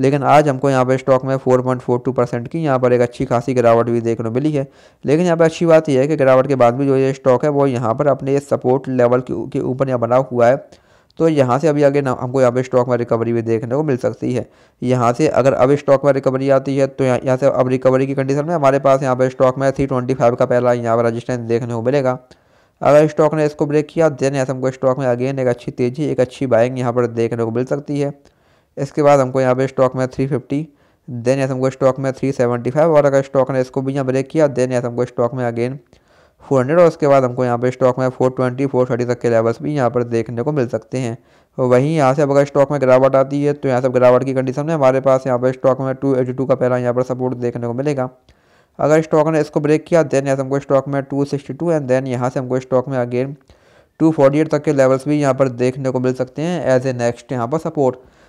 लेकिन आज हमको यहाँ पर स्टॉक में 4.42 परसेंट की यहाँ पर एक अच्छी खासी गिरावट भी देखने को मिली है लेकिन यहाँ पर अच्छी बात यह है कि गिरावट के बाद भी जो ये स्टॉक है वो यहाँ पर अपने सपोर्ट लेवल के ऊपर यहाँ बना हुआ है तो यहाँ से अभी आगे ना हमको यहाँ पे स्टॉक में रिकवरी भी देखने को मिल सकती है यहाँ से अगर अब स्टॉक में रिकवरी आती है तो यहाँ यहाँ से अब रिकवरी की कंडीशन में हमारे पास यहाँ पे स्टॉक में थ्री ट्वेंटी फाइव का पहला यहाँ पर रजिस्टेंस देखने को मिलेगा अगर स्टॉक ने इसको ब्रेक किया देन यहाँ से हमको स्टॉक में अगेन एक अच्छी तेज़ी एक अच्छी बाइंग यहाँ पर देखने को मिल सकती है इसके बाद हमको यहाँ पे स्टॉक में थ्री फिफ्टी देन ऐसे हमको स्टॉक में थ्री सेवेंटी फाइव और अगर स्टॉक ने इसको भी यहाँ ब्रेक किया देन ऐसे हमको स्टॉक में अगेन फोर हंड्रेड और उसके बाद हमको यहाँ पे स्टॉक में फोर ट्वेंटी फोर थर्टी तक के लेवल्स भी यहाँ पर देखने को मिल सकते हैं वहीं यहाँ से अब अगर स्टॉक में गिरावट आती है तो यहाँ से गिरावट की कंडीशन में हमारे पास यहाँ पर स्टॉक में टू एटी टू का पहला यहाँ पर सपोर्ट देखने को मिलेगा अगर स्टॉक ने इसको ब्रेक किया देन ऐसे हमको स्टॉक में two sixty two and then यहाँ से हमको स्टॉक में अगेन टू फोर्टी एट तक के लेवल्स भी यहाँ पर देखने को मिल सकते हैं एज ए नेक्स्ट यहाँ पर सपोर्ट